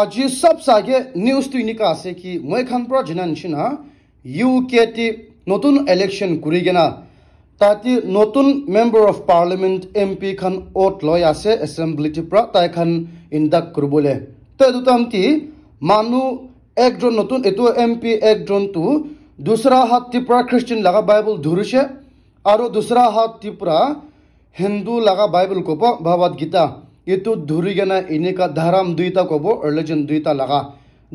আজি সব সাগে নিউজ তো এনেকুৱা আছে কি মই খান পৰা জনা নিচিনা ইউ কে টি নতুন ইলেকশ্যন কৰি কিনা তাতে নতুন member of parliament M P খান অট লৈ আছে এছেম্বলিটি পৰা তাই খান ইণ্ডাক কৰিবলৈ তো এইটো কি মানুহ একজন নতুন এইটো এম পি একজনটো দোচৰা হাতটি পৰা খ্ৰীষ্টিয়ান লগা বাইবল ধৰিছে আৰু দোচৰা হাতটি পৰা হিন্দু লগা বাইবল কব ভাৱাত গীতা এইটো ধৰি কেনে এনেকুৱা ধাৰাম দুইটা ক'ব ৰিলিজন দুইটা লগা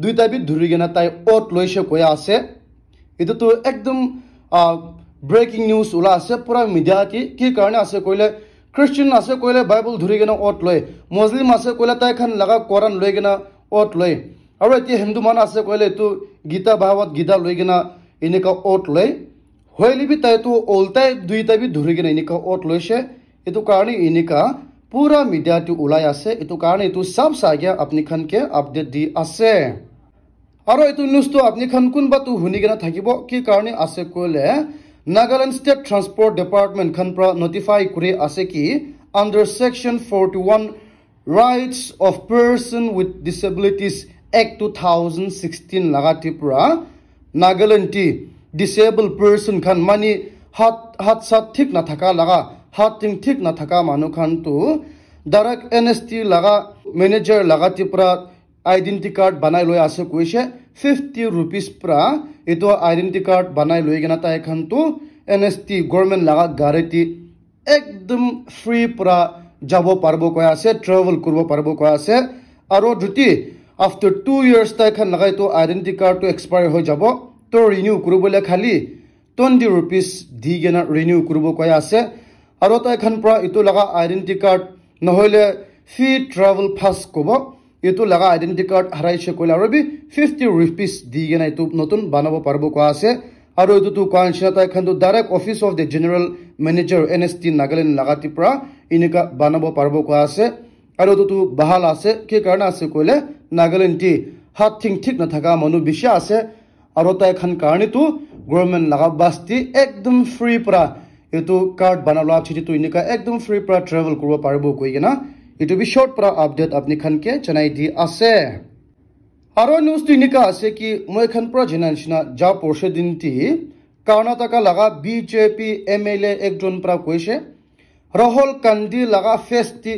দুইটা বি ধৰি কেনে তাই অত লৈছে কৈ আছে এইটোতো একদম ব্ৰেকিং নিউজ ওলাই আছে পূৰা মিডিয়া কি কি কাৰণে আছে কৰিলে খ্ৰীষ্টিয়ান আছে কৰিলে বাইবল ধৰি কেনে অত লয় মুছলিম আছে কৰিলে তাই খান লগা কৰণ লৈ কেনে অত লৈ আৰু এতিয়া হিন্দু মানুহ আছে কৰিলে এইটো গীতা ভাৱত গীতা লৈ কেনে এনেকুৱা অত লৈ হৈ নিবি তাইতো ওলটাই দুইটাই বি ধৰি কেনে এনেকুৱা অত লৈছে এইটো কাৰণে এনেকুৱা পুরা মিডিয়াটি ওলাই আছে এই কারণে এই সব সাইগে আপনি খানকে আপডেট দি আছে আর এই নিউজটা আপনি খান কোনবাটো শুনি কেন থাকিব কি কারণে আছে কলে নাগাল্যান্ড স্টেট ট্রান্সপোর্ট ডিপার্টমেন্ট খানপরা নোটিফাই করে আছে কি under section forty one rights of person with disabilities এক টু থাউজেন্ড সিক্সটিন লাগাতিপরা নাগাল্যান্ডটি ডিসেবল পার্সন খান মানে হাত হাত সাত ঠিক না থাকা লাগা হাতিং ঠিক না থাকা মানুহ খানটো ডাইৰেক্ট এন এছ টি লগা মেনেজাৰ লগা টিপৰা আইডেণ্টি কাৰ্ড বনাই লৈ আছে কৈছে ফিফটি ৰুপিজ পৰা এইটো আইডেণ্টি কাৰ্ড বনাই লৈ কিনে তাই এখনটো এন এছ টি গভৰ্ণমেণ্ট লগা গাড়ীটি একদম ফ্ৰী পৰা যাব পাৰিব কৈ আছে ট্ৰেভেল কৰিব পাৰিব কৈ আছে আৰু যদি আফটাৰ টু ইয়াৰ্ছ তাইখন লগাই তোৰ আইডেণ্টি কাৰ্ডটো এক্সপায়াৰ হৈ যাব তোৰ ৰিনিউ কৰিবলৈ খালী টুৱেণ্টি ৰুপিজ দি কিনে ৰিনিউ কৰিব কৈ আছে আৰু তাইখন পৰা এইটো লগা আইডেণ্টি কাৰ্ড নহ'লে ফি ট্ৰেভেল পাছ ক'ব এইটো লগা আইডেণ্টি কাৰ্ড হেৰাইছে কয় আৰু বি ফিফটি ৰুপিজ দি কিনে এইটো নতুন বনাব পাৰিব কোৱা আছে আৰু এইটোতো কোৱা নিচিনা তাইখনতো direct office of the general manager N S T Nagaland লাগাতিৰ পৰা এনেকুৱা বনাব পাৰিব কোৱা আছে আৰু এইটোতো বহাল আছে কি কাৰণে আছে কয়লে নাগালেণ্ড টি হাত থিং ঠিক নথকা মানুহ বেছি আছে আৰু তাইখন কাৰণেতো গভৰ্ণমেণ্ট লগা বাছ একদম ফ্ৰী পৰা এইটো কাৰ্ড বনাই লোৱা আছে যিটো এনেকুৱা একদম ফ্ৰী পৰা ট্ৰেভেল কৰিব পাৰিব কৈ কিনা এইটো বি শ্বৰ্ট পৰা আপডেট আপুনি খানকে জনাই দি আছে আৰু নিউজটো এনেকুৱা আছে কি মই এখন পৰা জনাৰ নিচিনা যা পৰশু দিনটি কৰ্ণাটকা লগা B J P M L A একজন পৰা কৈছে ৰহল কান্দি লগা ফেষ্টি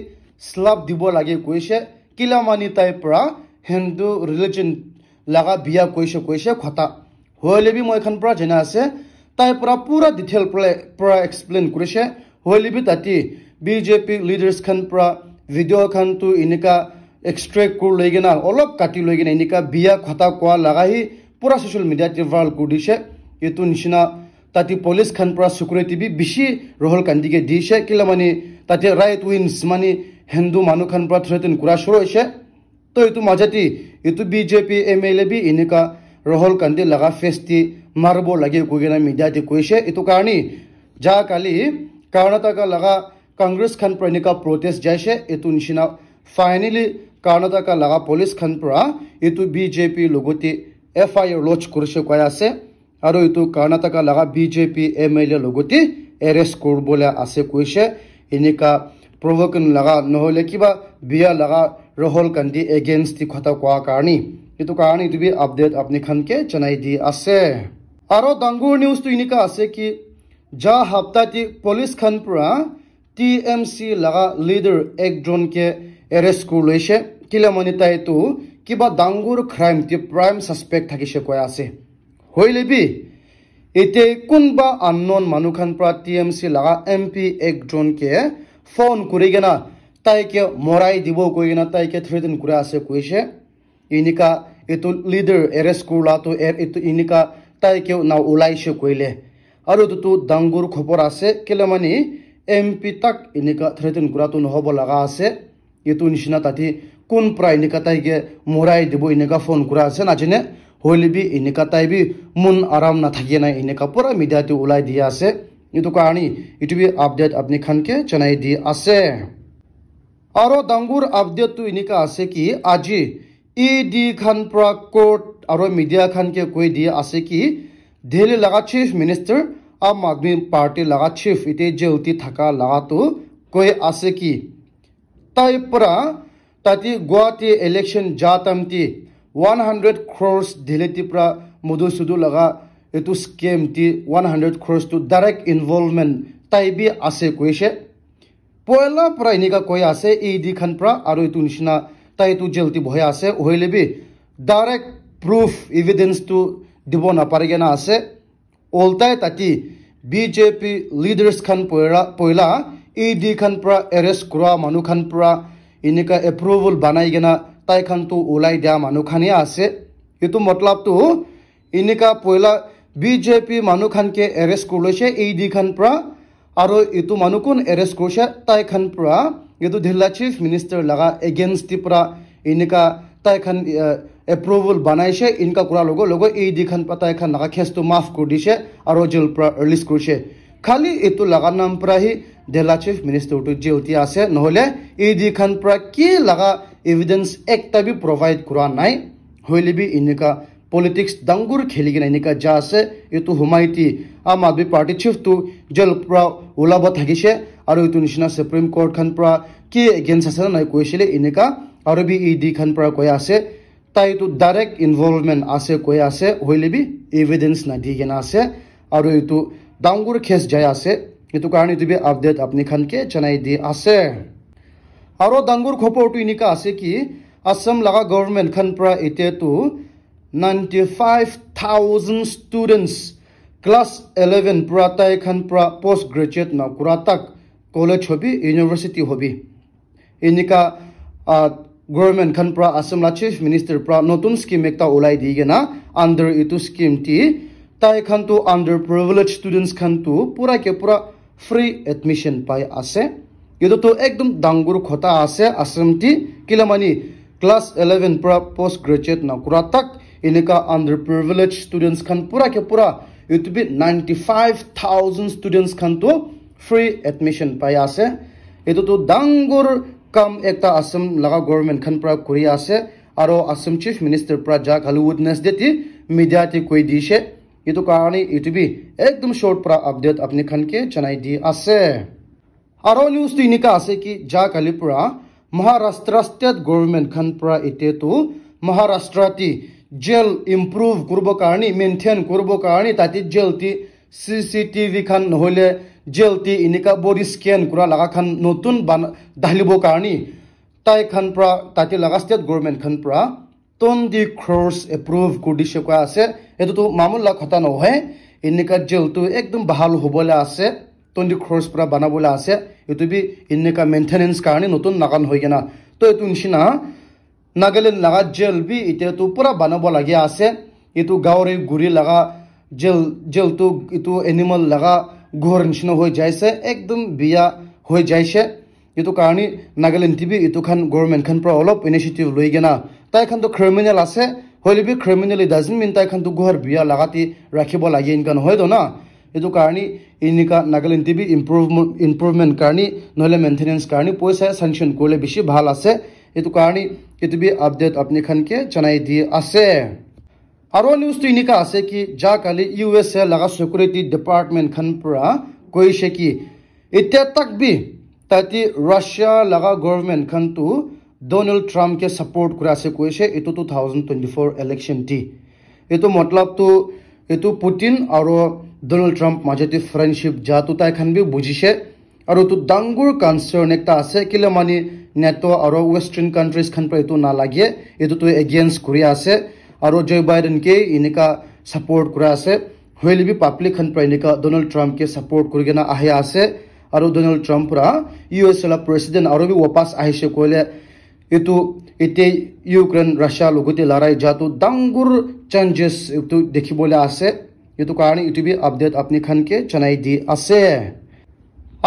শ্লাব দিব লাগে কৈছে কিলামানি তাইৰ পৰা হিন্দু ৰিলিজন লগা বিয়া কৈছে কৈছে কথা হ'লে বি মই এখন পৰা জনা আছে তাই পৰা পূৰা ডিটেইল পৰা এক্সপ্লেইন কৰিছে হলিবি বি জে পি লিডাৰ্ছ খান পৰা ভিডিঅ' খানটো এনেকুৱা এক্সট্ৰেক্ট কৰি লৈ কিনে অলপ কাটি লৈ কিনে এনেকুৱা বিয়া খতা কোৱা লগাহি পূৰা ছ'চিয়েল মিডিয়া ভাইৰেল কৰি দিছে এইটো নিচিনা তাতে পুলিচ খান পৰা চিকিউৰিটি বি বেছি ৰহল কান্দিকে দিছে কিলা মানে তাতে ৰাইট উইনছ মানে হিন্দু মানুহ খান পৰা থ্ৰেটেন কৰা চুৰ হৈছে তো এইটো মাজতে এইটো BJP J M L A বি এনেকুৱা ৰহল কান্দি লগা ফেচটি মাৰবো লাগে গৈকেনে মিডিয়াটি কৈছে এইটো কাৰণে যা কালি কৰ্ণাটকা লগা কংগ্ৰেছ খান প্ৰণিকা প্ৰটেষ্ট যাইছে এইটো নিচিনা ফাইনেলি কৰ্ণাটকা লগা পুলিচ খান পৰা এইটো বি জে পি লগতে এফ আই আৰ লঞ্চ কৰিছে কোৱা আছে আৰু এইটো কৰ্ণাটকা লগা B J P M L A লগতে এৰেষ্ট কৰিবলৈ আছে কৈছে এনেকুৱা প্ৰভকন লগা নহ'লে কিবা বিয়া লগা ৰাহুল গান্ধী এগেইনষ্ট কথা কোৱাৰ কাৰণে এইটো কাৰণে এইটো বি আপডেট আপুনি খানকৈ জনাই দি আছে আৰু ডাঙৰ নিউজটো এনেকুৱা আছে কি যা সপ্তাহতে পুলিচ খান পৰা টি এম চি লগা লিডাৰ এক ড্ৰনকে এৰেষ্ট কৰি লৈছে কিলে মানে তাইটো কিবা ডাঙৰ ক্ৰাইম টি প্ৰাইম চাছপেক্ট থাকিছে কৈ আছে হৈ লবি এতিয়াই কোনোবা আননন মানুহ খান পৰা টি এম চি লগা এম পি এক ড্ৰনকে ফোন কৰি কেনে তাইকে মৰাই দিব কৈ কেনে তাইকে থ্ৰেটেন কৰি আছে কৈছে এনেকুৱা এইটো লিডাৰ এৰেষ্ট কৰি লোৱাটো এনেকুৱা তাই কেউ না ওলাইছে কইলে আৰু তো ডাঙ্গুৰ খবৰ আছে কেলে মানে এম পি তাক এনেকা থ্ৰেটেন কৰা নহব লগা আছে এইটো নিচিনা তাতে কোন প্ৰায় এনেকুৱা তাইকে মৰাই দিব এনেকুৱা ফোন কৰা আছে নাজানে জেনে বি এনেকা তাই বি মন আৰাম না নাই না এনেকা পুৰা মিডিয়াতে ওলাই দিয়া আছে এইটো কাৰণে এটু বি আপডেট আপনি খানকে জনাই দি আছে আৰু ডাঙৰ আপডেটটো এনেকুৱা আছে কি আজি ই ডি খান পৰা ক'ৰ্ট আৰু মিডিয়া খানকে কৈ দিয়ে আছে কি দিল্লী লগা চিফ মিনিষ্টাৰ আম আদমি পাৰ্টী লগা চিফ এতিয়া যে উঠি থকা লগাটো কৈ আছে কি তাইৰ পৰা তাতে গুৱাহাটী ইলেকশ্যন যা তামতি ওৱান হাণ্ড্ৰেড ক্ৰ'ৰ্ছ দিল্লীটিৰ পৰা মধু চুধু লগা এইটো স্কেম টি ওৱান হাণ্ড্ৰেড ক্ৰ'ৰ্ছটো ডাইৰেক্ট ইনভলভমেণ্ট তাই বি আছে কৈছে পইলাৰ পৰা এনেকা কৈ আছে এই e দিখন পৰা আৰু এইটো নিচিনা তাই এইটো জেলটি ভয় আছে হৈ ডাইৰেক্ট প্ৰুফ ইভিডেঞ্চটো দিব নাপাৰিগে না আছে অল্টাই তাতে পি লিডাৰ্ছখন পইলা পইলা ই ডি খান পৰা এৰেষ্ট কৰা মানুহখন পৰা এনেকুৱা এপ্ৰুভেল বনাই কিনে তাইখনটো ওলাই দিয়া মানুহখনেই আছে এইটো মতলবটো এনেকুৱা পইলা বি জে বিজেপি মানুহখনকে এৰেষ্ট কৰিছে ই ডি খন পৰা আৰু এইটো মানুহ কোন এৰেষ্ট কৰিছে তাই খান পৰা এইটো দিল্লা চিফ মিনিষ্টাৰ লগা এগেইনষ্টৰ পৰা এনেকুৱা তাইখন এপ্ৰুভেল বনাইছে ইনকা কৰাৰ লগে এই দিখন পাতা এখন নাকাখেচটো মাফ কৰি দিছে আৰু জেল পৰা ৰিলিজ কৰিছে খালি এইটো লগা নাম পৰাহি ডেলা চিফ মিনিষ্টাৰটো যে উঠি আছে নহ'লে এই দিখন পৰা কি লগা এভিডেঞ্চ এটা বি প্ৰভাইড কৰা নাই হ'লে বি এনেকুৱা পলিটিক্স ডাঙৰ খেলি কিনে এনেকুৱা যা আছে এইটো সোমাইটি আম আদমি পাৰ্টি চিফটো জেল পৰা ওলাব থাকিছে আৰু এইটো নিচিনা চুপ্ৰিম কোৰ্টখন পৰা কি এগেইনষ্ট আছে নাই কৈছিলে এনেকুৱা আৰু বি ই ডিখন পৰা কৈ আছে তাই এইটো ডাইৰেক্ট ইনভলভমেণ্ট আছে কৈ আছে হ'লে বি এভিডেঞ্চ নাদি কেনে আছে আৰু এইটো ডাঙৰ কেছ যাই আছে এইটো কাৰণে এইটো বি আপডেট আপুনি খানকে জনাই দি আছে আৰু ডাঙৰ খবৰটো এনেকুৱা আছে কি আছাম লগা গভৰ্ণমেণ্ট খান পৰা এতিয়াতো ninety five thousand students class eleven পৰা তাই খান পৰা পষ্ট গ্ৰেজুৱেট নকৰা তাক কলেজ হবি ইউনিভাৰ্চিটি হবি এনেকুৱা government khan pra assam la chief minister pra notun scheme ekta olai di gena under itu scheme ti tai khan tu under privileged students khan tu pura ke pura free admission pai ase edu tu ekdom dangur khota ase assam ti kilamani class 11 pra post graduate na kura tak ineka under privileged students khan pura ke pura itu bi 95000 students khan tu free admission pai ase edu tu dangur কাম একটা আসাম লগা government খান পরা করে আছে আর Assam chief minister পরা যাক আলু witness দিয়ে মিডিয়া তে কই দিছে এই কারণে ইউটিউবে একদম শর্ট পরা আপডেট আপনি খানকে জানাই দিয়ে আছে আর নিউজ তো এনেকা আছে কি যা কালি পরা মহারাষ্ট্র স্টেট গভর্নমেন্ট খান পরা এতে তো মহারাষ্ট্রটি জেল ইম্প্রুভ করব কারণে মেনটেন করব কারণে তাতে জেলটি সিসিটিভি খান নহলে হলে জেলটি ইনিকা বডি স্কেন কৰা লগাখন নতুন বান দাহিলিব কাৰণে তাই খান পৰা তাতে লগা ষ্টেট গভৰ্ণমেণ্টখন পৰা পৰা টুয়েন্টি এপ্ৰুভ কৰি কর দিছে কয়া আছে এটাতো মামুল্লা কথা নহয় এনেকা জেলটো একদম ভাল হ'বলৈ আছে টুয়েন্টি ক্রোর্স পরা বনাবলৈ আছে এইটো বি এনেকা মেইনটেনেন্স কারণে নতুন নাগান হয়ে না তো এইটো নিচিনা নাগালেণ্ড লগা জেল বি এতিয়াতো পূৰা বনাব লাগি আছে এইটো গাঁৱৰে গুৰি লগা জেল জেলটো এইটো এনিমেল লগা ঘৰ নিচিনা হৈ যাইছে একদম বিয়া হৈ যাইছে এইটো কাৰণে নাগালেণ্ড টিভি এইটো খান গভৰ্মেণ্টখন পৰা অলপ ইনিচিয়েটিভ লৈ কিনা তাইখনতো ক্ৰিমিনেল আছে হ'লে বি ক্ৰিমিনেল ডাজিন মিন তাইখনতো ঘৰ বিয়া লগাতে ৰাখিব লাগে এনেকুৱা নহয়তো না এইটো কাৰণে এনেকুৱা নাগালেণ্ড টিভি ইম্প্ৰুভমেণ্ট ইম্প্ৰুভমেণ্ট কাৰণে নহ'লে মেইনটেনেঞ্চ কাৰণে পইচাই চেংচন কৰিলে বেছি ভাল আছে এইটো কাৰণে এইটো বি আপডেট আপুনি খানকে জনাই দি আছে আৰু নিউজ টো এনেকুৱা আছে কি যা কালি ইউ এছ এ লগা চিকিউৰিটি ডিপাৰ্টমেণ্ট খন পৰা কৈছে কি এতিয়া তাক বি তাতে ৰাছিয়া লগা গভৰ্ণমেণ্ট খনটো ডনাল্ড ট্ৰাম্পকে ছাপৰ্ট কৰা আছে কৈছে এইটো two thousand twenty four election টি এইটো মতলবটো এইটো পুটিন আৰু ডনাল্ড ট্ৰাম্প মাজতে ফ্ৰেণ্ডশ্বিপ যাতো তাইখন বি বুজিছে আৰু এইটো ডাঙৰ কনচাৰ্ণ এটা আছে কেলে মানে নেটো আৰু ৱেষ্টাৰ্ণ কাণ্ট্ৰিজখন পৰা এইটো নালাগে এইটোতো এগেইনষ্ট কৰি আছে और जो बाइडेन के इनका सपोर्ट करा से हुए भी पब्लिक खन पर इनका डोनाल्ड ट्रम्प के सपोर्ट करना और डोनाल्ड ट्रम्प पूरा यू एस प्रेसिडेंट और भी वापस आ कहले यू तो इतने यूक्रेन रशिया लगते लड़ाई जातु डांगुर चेंजेस यू तो देखे आसे यू तो कारण यू भी अपडेट अपनी खान के चेनाई दी आसे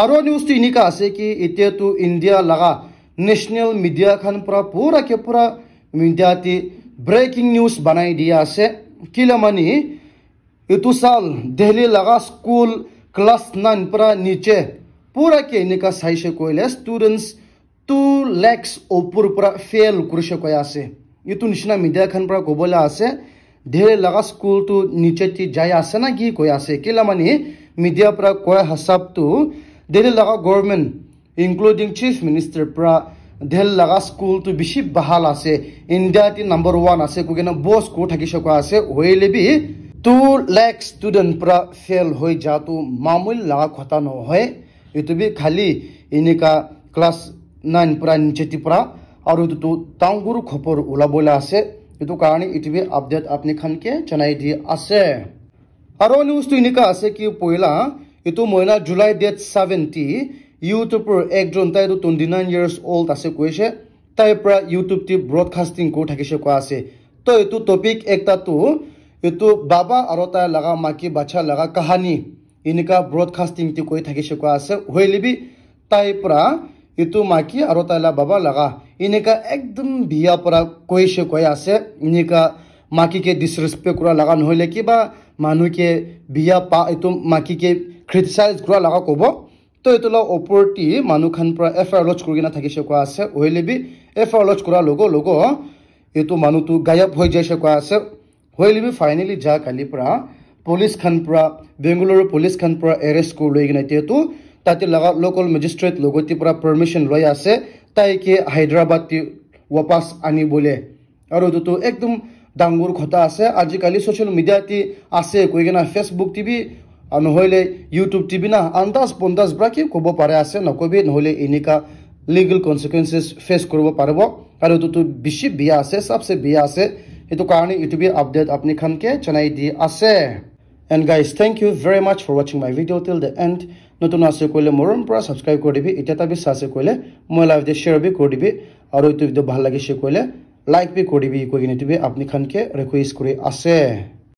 और न्यूज तो इनका आसे कि इतने तो इंडिया लगा नेशनल मीडिया खान पूरा पूरा के पूरा मीडिया ব্ৰেকিং নিউজ বনাই দিয়া আছে কিলে মানে এইটো চাল দেহলী লগা স্কুল ক্লাছ নাইন পৰা নিচে পূৰাকৈ এনেকুৱা চাইছে কৈলে ষ্টুডেণ্টছ টু লেকছ অপুৰ পৰা ফেইল কৰিছে কৈ আছে এইটো নিচিনা মিডিয়াখন পৰা ক'বলৈ আছে ধেৰ লগা স্কুলটো নিচেতি যাই আছে না কি কৈ আছে কেলা মানে মিডিয়াৰ পৰা কোৱা হিচাপটো ধেৰ লগা গভৰ্ণমেণ্ট ইনক্লুডিং চিফ মিনিষ্টাৰ পৰা ধেল লগা স্কুলটো বেছি ভাল আছে ইণ্ডিয়াতে নম্বৰ ওৱান আছে কোগেনে বছ কো থাকি চকুৱা আছে হৈলেবি টু লেক ষ্টুডেণ্ট পৰা ফেইল হৈ যোৱাটো মামুল লগা কথা নহয় এইটো বি খালি এনেকা ক্লাছ নাইন পৰা নিচেটি পৰা আৰু এইটোতো টাংগুৰ খপৰ ওলাবলৈ আছে এইটো কাৰণে এইটো বি আপডেট আপনি খানকে জনাই দি আছে আৰু নিউজটো এনেকুৱা আছে কি পহিলা এইটো মইনা জুলাই ডেট ছেভেণ্টি ইউটিউবৰ একজন তাই টুৱেণ্টি নাইন ইয়াৰ্ছ অল্ড আছে কৈছে তাইৰ পৰা ইউটিউবটি ব্ৰডকাষ্টিং কৰি থাকিছে কোৱা আছে তো এইটো টপিক এটাটো এইটো বাবা আৰু তাই লগা মাকী বাচ্ছা লগা কাহানী এনেকুৱা ব্ৰডকাষ্টিংটি কৈ থাকিছে কোৱা আছে হৈ লিবি তাইৰ পৰা এইটো মাকী আৰু তাই তাইলা বাবা লগা এনেকুৱা একদম বিয়া পৰা কৈছে কৈ আছে এনেকুৱা মাকীকে ডিছৰেচপেক্ট কৰা লগা নহ'লে কিবা মানুহকে বিয়া পা এইটো মাকীকে ক্ৰিটিচাইজ কৰা লগা ক'ব তই এইটো লওঁ অপৰটি মানুহখন পৰা এফ আই আৰ লজ কৰি কিনে থাকিছে কোৱা আছে হৈলিবি এফ আই আৰ লজ কৰাৰ লগে লগে এইটো মানুহটো গায়ব হৈ যাইছে কোৱা আছে হৈলিবি ফাইনেলি যা কালিৰ পৰা খান পৰা বেংগালুৰু খান পৰা এৰেষ্ট কৰি লৈ কিনে এতিয়াতো তাতে লগা লোকেল মেজিষ্ট্ৰেট লগতে পৰা পাৰ্মিশ্যন লৈ আছে তাইকে হায়দৰাবাদ ৱাপাছ আনি বোলে আৰু এইটোতো একদম ডাঙৰ কথা আছে আজিকালি ছ'চিয়েল মিডিয়াত আছে কৈ কিনে ফেচবুক টিভি নহ'লে ইউটিউব টিভি না আন্দাজ পন্দাজ বা কি ক'ব পাৰে আছে নক'বি নহ'লে এনেকুৱা লিগেল কনচিকুৱেঞ্চেছ ফেচ কৰিব পাৰিব আৰু এইটোতো বেছি বিয়া আছে চবচে বিয়া আছে সেইটো কাৰণে ইউটিউবে আপডেট আপুনি খানকে জনাই দি আছে and guys thank you very much for ৱাচিং my video' till the end নতুন আছে কৰিলে মৰম পৰা ছাবস্ক্ৰাইব কৰি দিবি এতিয়া এটা বিশ্বাস আছে কৰিলে মই লাইভ দি শ্বেয়াৰ বি কৰি দিবি আৰু ইউটিউবটো ভাল লাগিছে কৰিলে লাইক বি কৰি দিবি কৈ কিনে ইউটিউবে আপুনি খানকে ৰিকুৱেষ্ট কৰি আছে